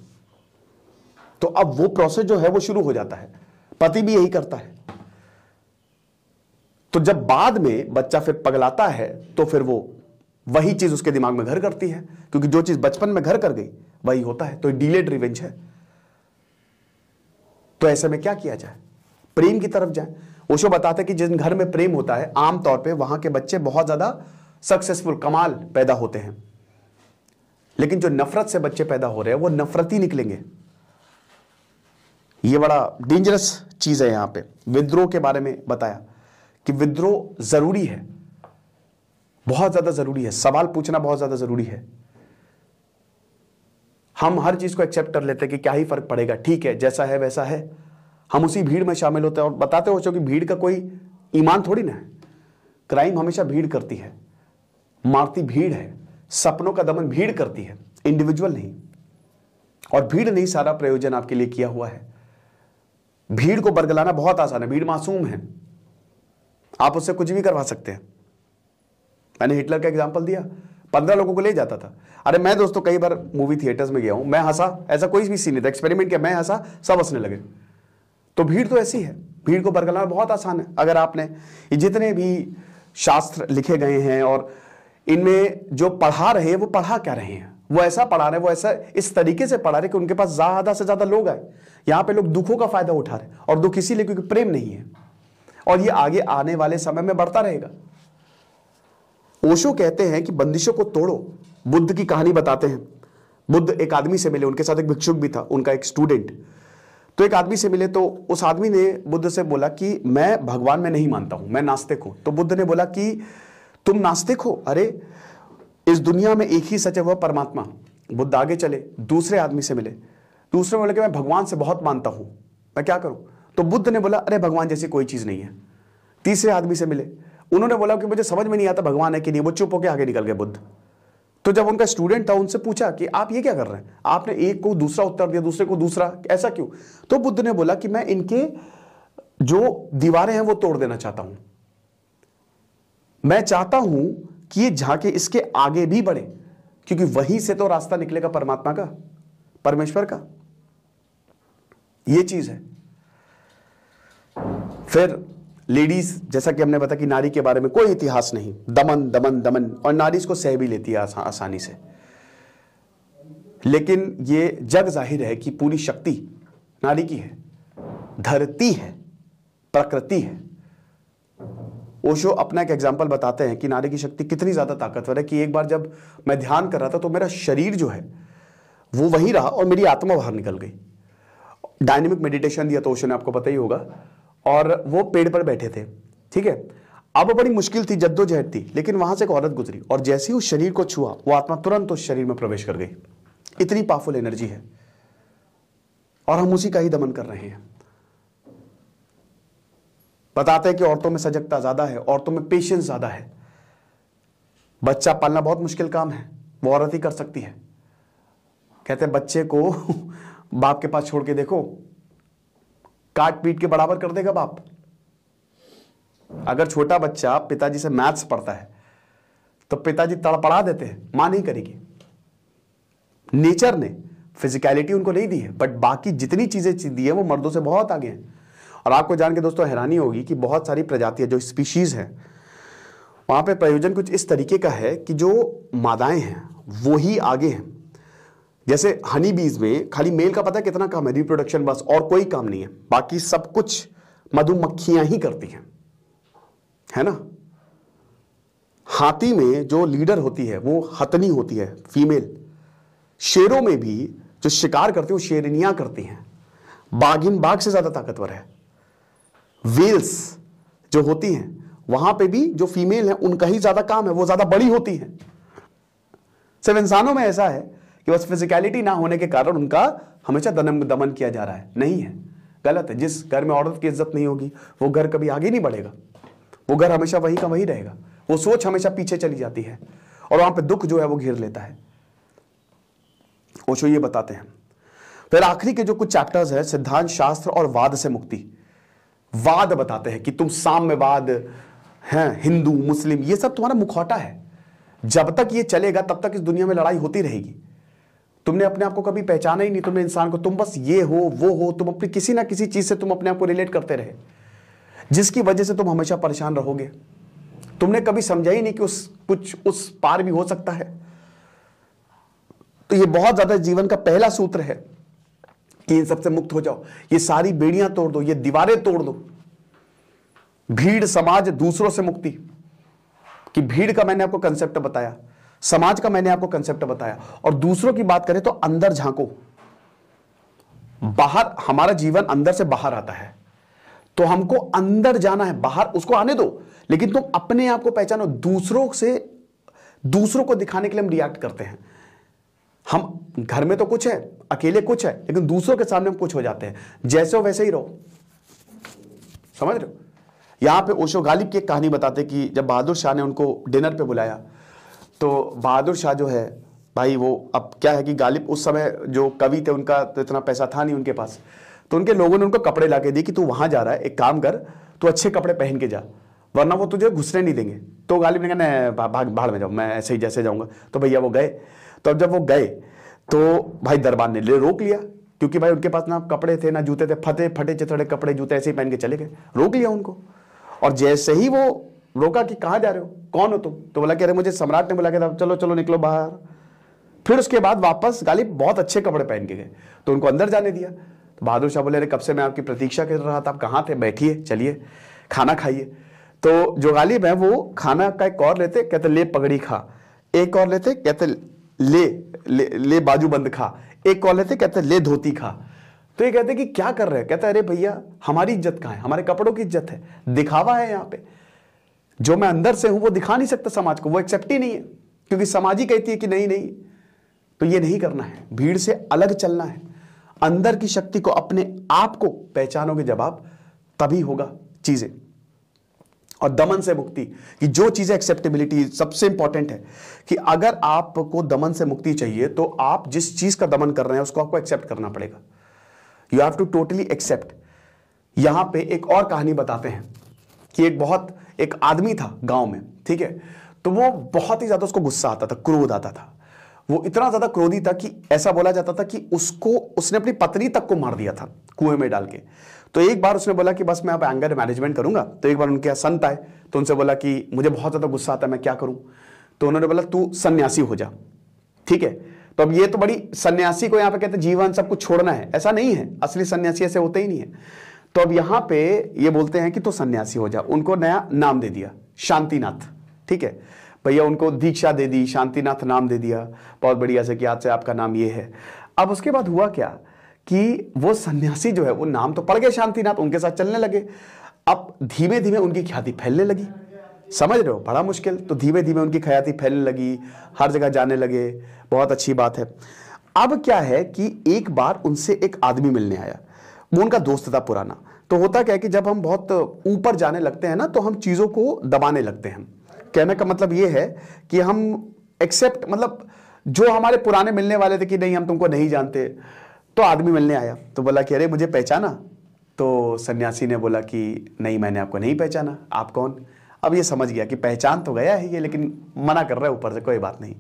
तो अब वो प्रोसेस जो है वो शुरू हो जाता है पति भी यही करता है तो जब बाद में बच्चा फिर पगलाता है तो फिर वो वही चीज उसके दिमाग में घर करती है क्योंकि जो चीज बचपन में घर कर गई वही होता है तो डिलेड रिवेंज है तो ऐसे में क्या किया जाए प्रेम की तरफ जाए ओशो बताते कि जिन घर में प्रेम होता है आमतौर पे वहां के बच्चे बहुत ज्यादा सक्सेसफुल कमाल पैदा होते हैं लेकिन जो नफरत से बच्चे पैदा हो रहे हैं वो नफरती निकलेंगे ये बड़ा डेंजरस चीज़ है यहां पे विद्रोह के बारे में बताया कि विद्रोह ज़रूरी है बहुत ज़्यादा ज़रूरी है सवाल पूछना बहुत ज़्यादा ज़रूरी है हम हर चीज़ को एक्सेप्ट कर लेते हैं कि क्या ही फ़र्क पड़ेगा ठीक है जैसा है वैसा है हम उसी भीड़ में शामिल होते हैं और बताते हो कि भीड़ का कोई ईमान थोड़ी ना है क्राइम हमेशा भीड़ करती है मारती भीड़ है सपनों का दमन भीड़ करती है इंडिविजुअल नहीं और भीड़ नहीं सारा प्रयोजन आपके लिए किया हुआ है भीड़ को बरगलाना बहुत आसान है भीड़ मासूम है आप उससे कुछ भी करवा सकते हैं मैंने हिटलर का एग्जाम्पल दिया पंद्रह लोगों को ले जाता था अरे मैं दोस्तों कई बार मूवी थिएटर्स में गया हूं मैं हंसा ऐसा कोई भी सीन नहीं था एक्सपेरिमेंट किया मैं हंसा सब हंसने लगे तो भीड़ तो ऐसी है भीड़ को बरगलाना बहुत आसान है अगर आपने जितने भी शास्त्र लिखे गए हैं और इनमें जो पढ़ा रहे हैं वो पढ़ा क्या रहे हैं वो ऐसा पढ़ा रहे हैं वो ऐसा इस तरीके से पढ़ा रहे कि उनके पास ज्यादा से ज्यादा लोग आए यहां पे लोग दुखों का फायदा उठा रहे और दुख इसीलिए क्योंकि प्रेम नहीं है और ये आगे आने वाले समय में बढ़ता रहेगा ओशो कहते हैं कि बंदिशों को तोड़ो बुद्ध की कहानी बताते हैं बुद्ध एक आदमी से मिले उनके साथ एक भिक्षुक भी था उनका एक स्टूडेंट तो एक आदमी से मिले तो उस आदमी ने बुद्ध से बोला कि मैं भगवान में नहीं मानता हूं मैं नास्तिक हूं तो बुद्ध ने बोला कि तुम नास्तिक हो अरे इस दुनिया में एक ही सच है वह परमात्मा बुद्ध आगे चले दूसरे आदमी से मिले दूसरे बोले कि मैं भगवान से बहुत मानता हूं मैं क्या करूं तो बुद्ध ने बोला अरे भगवान जैसी कोई चीज़ नहीं है तीसरे आदमी से मिले उन्होंने बोला कि मुझे समझ में नहीं आता भगवान है कि नहीं वो चुप होकर आगे निकल गए बुद्ध तो जब उनका स्टूडेंट था उनसे पूछा कि आप ये क्या कर रहे हैं आपने एक को दूसरा उत्तर दिया दूसरे को दूसरा ऐसा क्यों तो बुद्ध ने बोला कि मैं इनके जो दीवारें हैं वो तोड़ देना चाहता हूं मैं चाहता हूं कि ये इसके आगे भी बढ़े क्योंकि वहीं से तो रास्ता निकलेगा परमात्मा का परमेश्वर का ये चीज है फिर लेडीज जैसा कि हमने बताया कि नारी के बारे में कोई इतिहास नहीं दमन दमन दमन और नारी इसको सह भी लेती है आसा, आसानी से लेकिन ये जग जाहिर है कि पूरी शक्ति नारी की है धरती है प्रकृति है ओशो अपना एक एग्जाम्पल बताते हैं कि नारी की शक्ति कितनी ज़्यादा ताकतवर है कि एक बार जब मैं ध्यान कर रहा था तो मेरा शरीर जो है वो वहीं रहा और मेरी आत्मा बाहर निकल गई डायनेमिक मेडिटेशन दिया तो ओशो ने आपको पता ही होगा और वो पेड़ पर बैठे थे ठीक है अब बड़ी मुश्किल थी जद्दोजहद थी लेकिन वहां से एक औरत गुजरी और जैसे ही उस शरीर को छुआ वो आत्मा तुरंत उस शरीर में प्रवेश कर गई इतनी पावरफुल एनर्जी है और हम उसी का ही दमन कर रहे हैं बताते हैं कि औरतों में सजगता ज़्यादा है औरतों में पेशेंस ज़्यादा है बच्चा पालना बहुत मुश्किल काम है वो औरत ही कर सकती है कहते हैं बच्चे को बाप के पास छोड़ के देखो काट पीट के बराबर कर देगा बाप अगर छोटा बच्चा पिताजी से मैथ्स पढ़ता है तो पिताजी तड़पड़ा देते हैं मां नहीं करेगी नेचर ने फिजिकैलिटी उनको नहीं दी है बट बाकी जितनी चीजें दी है वो मर्दों से बहुत आगे हैं और आपको जान के दोस्तों हैरानी होगी कि बहुत सारी प्रजातियाँ जो स्पीशीज़ हैं वहाँ पे प्रयोजन कुछ इस तरीके का है कि जो मादाएँ हैं वो ही आगे हैं जैसे हनी बीज में खाली मेल का पता कितना काम है रिप्रोडक्शन बस और कोई काम नहीं है बाकी सब कुछ मधुमक्खियां ही करती हैं है ना हाथी में जो लीडर होती है वो हतनी होती है फीमेल शेरों में भी जो शिकार करते हैं वो शेरनिया करती हैं बाघिन बाघ से ज़्यादा ताकतवर है वेल्स जो होती हैं वहां पे भी जो फीमेल है उनका ही ज्यादा काम है वो ज्यादा बड़ी होती है सिर्फ इंसानों में ऐसा है कि बस फिजिकलिटी ना होने के कारण उनका हमेशा दमन दमन किया जा रहा है नहीं है गलत है जिस घर में औरत की इज्जत नहीं होगी वो घर कभी आगे नहीं बढ़ेगा वो घर हमेशा वही का वही रहेगा वो सोच हमेशा पीछे चली जाती है और वहां पर दुख जो है वो घेर लेता है ओशो ये बताते हैं फिर आखिरी के जो कुछ चैप्टर्स है सिद्धांत शास्त्र और वाद से मुक्ति वाद बताते हैं कि तुम साम्यवाद हैं हिंदू मुस्लिम ये सब तुम्हारा मुखौटा है जब तक ये चलेगा तब तक इस दुनिया में लड़ाई होती रहेगी तुमने अपने आप को कभी पहचाना ही नहीं तुमने इंसान को तुम बस ये हो वो हो तुम अपनी किसी ना किसी चीज से तुम अपने आप को रिलेट करते रहे जिसकी वजह से तुम हमेशा परेशान रहोगे तुमने कभी समझा ही नहीं कि उस कुछ उस पार भी हो सकता है तो ये बहुत ज्यादा जीवन का पहला सूत्र है कि इन सबसे मुक्त हो जाओ ये सारी बेड़ियां तोड़ दो ये दीवारें तोड़ दो भीड़ समाज दूसरों से मुक्ति कि भीड़ का मैंने आपको कंसेप्ट बताया समाज का मैंने आपको कंसेप्ट बताया और दूसरों की बात करें तो अंदर झांको बाहर हमारा जीवन अंदर से बाहर आता है तो हमको अंदर जाना है बाहर उसको आने दो लेकिन तुम अपने आप को पहचानो दूसरों से दूसरों को दिखाने के लिए हम रिएक्ट करते हैं हम घर में तो कुछ है अकेले कुछ है लेकिन दूसरों के सामने हम कुछ हो जाते हैं जैसे हो वैसे ही रहो समझ रहे हो यहां पे ओशो गालिब की एक कहानी बताते कि जब बहादुर शाह ने उनको डिनर पे बुलाया तो बहादुर शाह जो है भाई वो अब क्या है कि गालिब उस समय जो कवि थे उनका तो इतना पैसा था नहीं उनके पास तो उनके लोगों ने उनको कपड़े ला के दिए कि तू वहां जा रहा है एक काम कर तू अच्छे कपड़े पहन के जा वरना वो तुझे घुसने नहीं देंगे तो गालिब ने कहा भाग भाड़ में जाऊँ मैं ऐसे ही जैसे जाऊँगा तो भैया वो गए तो अब जब वो गए तो भाई दरबार ने ले रोक लिया क्योंकि भाई उनके पास ना कपड़े थे ना जूते थे फते फटे चिथड़े कपड़े जूते ऐसे ही पहन के चले गए रोक लिया उनको और जैसे ही वो रोका कि कहाँ जा रहे हो कौन हो तुम तो बोला कि अरे मुझे सम्राट ने बोला कि चलो चलो निकलो बाहर फिर उसके बाद वापस गालिब बहुत अच्छे कपड़े पहन के गए तो उनको अंदर जाने दिया तो बहादुर शाह बोले अरे कब से मैं आपकी प्रतीक्षा कर रहा था आप कहाँ थे बैठिए चलिए खाना खाइए तो जो गालिब है वो खाना का एक और लेते कहते ले पगड़ी खा एक और लेते कहते ले ले, ले बाजू बंद खा एक कॉल लेते तो कहते ले धोती खा तो ये कहते कि क्या कर रहे हैं कहते अरे भैया हमारी इज्जत कहां है हमारे कपड़ों की इज्जत है दिखावा है यहां पे जो मैं अंदर से हूं वो दिखा नहीं सकता समाज को वो एक्सेप्ट ही नहीं है क्योंकि समाज ही कहती है कि नहीं नहीं तो ये नहीं करना है भीड़ से अलग चलना है अंदर की शक्ति को अपने आप को पहचानोगे जब आप तभी होगा चीजें और दमन से मुक्ति कि जो चीज़ें एक्सेप्टेबिलिटी सबसे इंपॉर्टेंट है कि अगर आपको दमन से मुक्ति चाहिए तो आप जिस चीज़ का दमन कर रहे हैं उसको आपको एक्सेप्ट करना पड़ेगा you have to totally accept यहां पे एक और कहानी बताते हैं कि एक बहुत एक आदमी था गांव में ठीक है तो वो बहुत ही ज़्यादा उसको गुस्सा आता था क्रोध आता था वो इतना ज़्यादा क्रोधी था कि ऐसा बोला जाता था कि उसको उसने अपनी पत्नी तक को मार दिया था कुएं में डाल के तो एक बार उसने बोला कि बस मैं अब एंगर मैनेजमेंट करूंगा तो एक बार उनके संत आए तो उनसे बोला कि मुझे बहुत ज़्यादा गुस्सा आता है मैं क्या करूं तो उन्होंने बोला तू सन्यासी हो जा ठीक है तो अब ये तो बड़ी सन्यासी को यहां पे कहते जीवन सब कुछ छोड़ना है ऐसा नहीं है असली सन्यासी ऐसे होते ही नहीं है तो अब यहां पे ये बोलते हैं कि तो सन्यासी हो जा उनको नया नाम दे दिया शांतिनाथ ठीक है भैया उनको दीक्षा दे दी शांतिनाथ नाम दे दिया बहुत बढ़िया से कि आज से आपका नाम ये है अब उसके बाद हुआ क्या कि वो सन्यासी जो है वो नाम तो पड़ गए शांतिनाथ उनके साथ चलने लगे अब धीमे धीमे उनकी ख्याति फैलने लगी समझ रहे हो बड़ा मुश्किल तो धीमे धीमे उनकी ख्याति फैलने लगी हर जगह जाने लगे बहुत अच्छी बात है अब क्या है कि एक बार उनसे एक आदमी मिलने आया वो उनका दोस्त था पुराना तो होता क्या है कि जब हम बहुत ऊपर जाने लगते हैं ना तो हम चीज़ों को दबाने लगते हैं कहने का मतलब ये है कि हम एक्सेप्ट मतलब जो हमारे पुराने मिलने वाले थे कि नहीं हम तुमको नहीं जानते तो आदमी मिलने आया तो बोला कि अरे मुझे पहचाना तो सन्यासी ने बोला कि नहीं मैंने आपको नहीं पहचाना आप कौन अब ये समझ गया कि पहचान तो गया है ये लेकिन मना कर रहा है ऊपर से कोई बात नहीं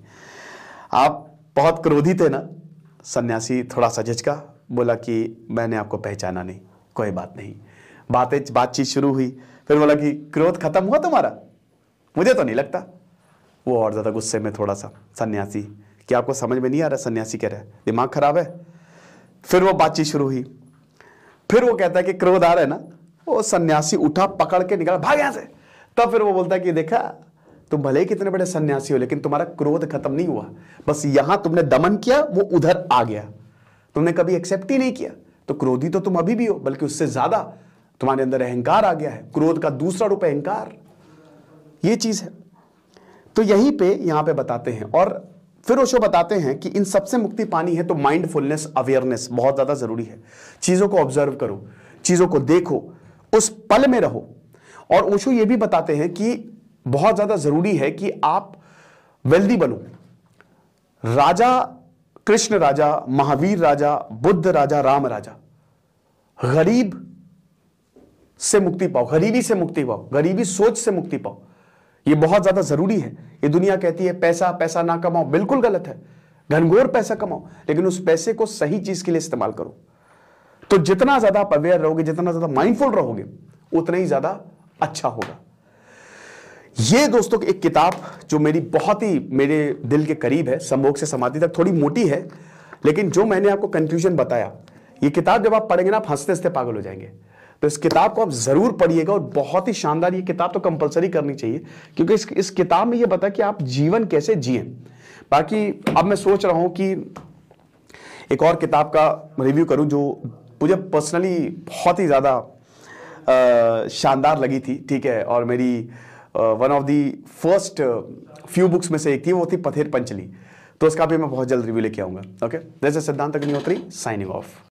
आप बहुत क्रोधित है ना सन्यासी थोड़ा सा झिझका बोला कि मैंने आपको पहचाना नहीं कोई बात नहीं बातें बातचीत शुरू हुई फिर बोला कि क्रोध खत्म हुआ तुम्हारा मुझे तो नहीं लगता वो और ज़्यादा गुस्से में थोड़ा सा सन्यासी कि आपको समझ में नहीं आ रहा सन्यासी कह रहा है दिमाग खराब है फिर वो बातचीत शुरू हुई फिर वो कहता है कि क्रोध आ रहा है ना वो सन्यासी उठा पकड़ के निकला भाग यहां से तब फिर वो बोलता है कि देखा तुम भले ही कितने बड़े सन्यासी हो लेकिन तुम्हारा क्रोध खत्म नहीं हुआ बस यहां तुमने दमन किया वो उधर आ गया तुमने कभी एक्सेप्ट ही नहीं किया तो क्रोधी तो तुम अभी भी हो बल्कि उससे ज्यादा तुम्हारे अंदर अहंकार आ गया है क्रोध का दूसरा रूप अहंकार ये चीज है तो यहीं पे यहां पे बताते हैं और फिर ओशो बताते हैं कि इन सबसे मुक्ति पानी है तो माइंडफुलनेस अवेयरनेस बहुत ज़्यादा ज़रूरी है चीज़ों को ऑब्जर्व करो चीज़ों को देखो उस पल में रहो और ओशो ये भी बताते हैं कि बहुत ज़्यादा ज़रूरी है कि आप वेल्दी बनो राजा कृष्ण राजा महावीर राजा बुद्ध राजा राम राजा गरीब से मुक्ति पाओ गरीबी से मुक्ति पाओ गरीबी सोच से मुक्ति पाओ ये बहुत ज्यादा जरूरी है ये दुनिया कहती है पैसा पैसा ना कमाओ बिल्कुल गलत है घनघोर पैसा कमाओ लेकिन उस पैसे को सही चीज के लिए इस्तेमाल करो तो जितना ज्यादा आप अवेयर रहोगे जितना ज्यादा माइंडफुल रहोगे उतना ही ज्यादा अच्छा होगा ये दोस्तों एक किताब जो मेरी बहुत ही मेरे दिल के करीब है संभोग से समाधि तक थोड़ी मोटी है लेकिन जो मैंने आपको कंक्लूजन बताया ये किताब जब आप पढ़ेंगे ना आप हंसते हंसते पागल हो जाएंगे तो इस किताब को आप जरूर पढ़िएगा और बहुत ही शानदार ये किताब तो कंपलसरी करनी चाहिए क्योंकि इस इस किताब में ये बता कि आप जीवन कैसे जिए बाकी अब मैं सोच रहा हूँ कि एक और किताब का रिव्यू करूँ जो मुझे पर्सनली बहुत ही ज़्यादा शानदार लगी थी ठीक है और मेरी one of the first few books में से एक थी वो थी पथेर पंचली तो उसका भी मैं बहुत जल्द रिव्यू लेके आऊँगा ओके जैसे सिद्धांत अग्निहोत्री साइनिंग ऑफ